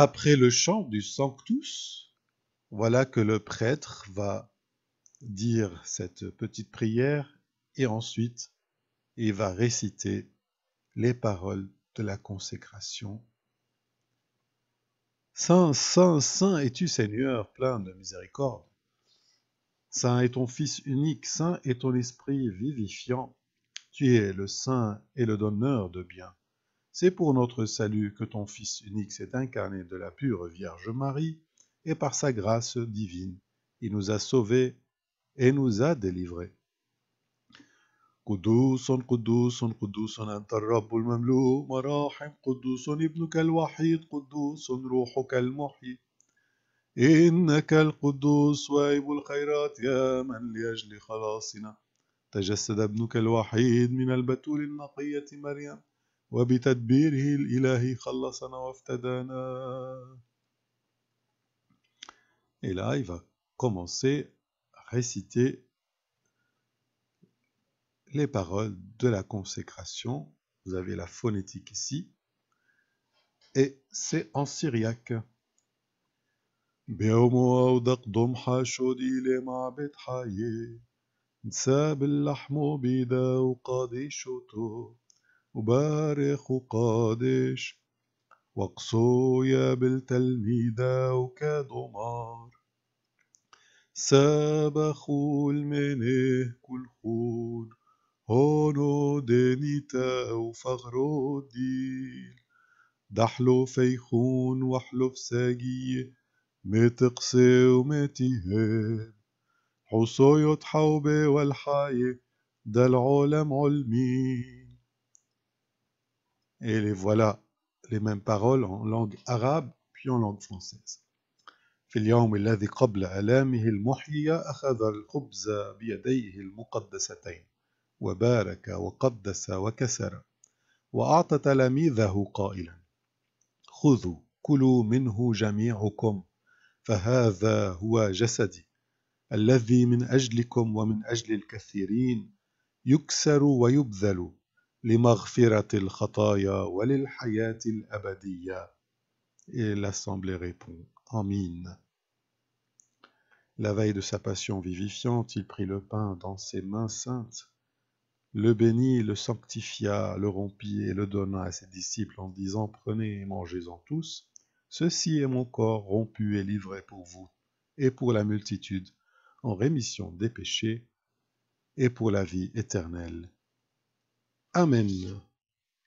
Après le chant du Sanctus, voilà que le prêtre va dire cette petite prière et ensuite il va réciter les paroles de la consécration. Saint, Saint, Saint es-tu Seigneur, plein de miséricorde. Saint est ton Fils unique, Saint est ton Esprit vivifiant. Tu es le Saint et le donneur de biens. C'est pour notre salut que ton fils unique s'est incarné de la pure Vierge Marie et par sa grâce divine, il nous a sauvés et nous a délivrés. Koudous, Koudous, Koudous, Antarrabbou l'mamlou, Marahim, Koudous, Oni, Bnou, Kal, Wahid, Koudous, Onru, Hokal, Mohi, Inna, Kal, Koudous, Wahibu l'khairat, Yaman, Li, Ajli, Khalasina, Tajassad, Abnou, Kal, Wahid, Minal, Batoul, Inna, Qiyati, Maryam, وبتدبيره الإلهي خلصنا وافتدانا. Et là, il va commencer à réciter les paroles de la consécration. Vous avez la phonétique ici. Et c'est en syriaque. بيوم أو دقدم حاشودي لمعبد حي نساب اللحم بيدا وقاضي شوتو وبارخ وقادش يا بالتلميدة وكدمار سابخو المنه كل خون هونو دنيتا وفغرو ديل دحلو فيخون وحلو فساقية متقسي ومتهاب حصو حوبة والحاية دلعو لمعلمين Et les voilà, les mêmes paroles en langue arabe puis en langue française. في اليوم الذي قبل آلامه المحيي أخذ الخبز بيديه المقدستين وبارك وقدس وكسر وأعطى تلاميذه قائلا خذوا كلوا منه جميعكم فهذا هو جسدي الذي من أجلكم ومن أجل الكثيرين يكسر ويبذل Et l'assemblée répond mine. La veille de sa passion vivifiante, il prit le pain dans ses mains saintes, le bénit, le sanctifia, le rompit et le donna à ses disciples en disant Prenez et mangez-en tous. Ceci est mon corps rompu et livré pour vous et pour la multitude, en rémission des péchés et pour la vie éternelle. Amen.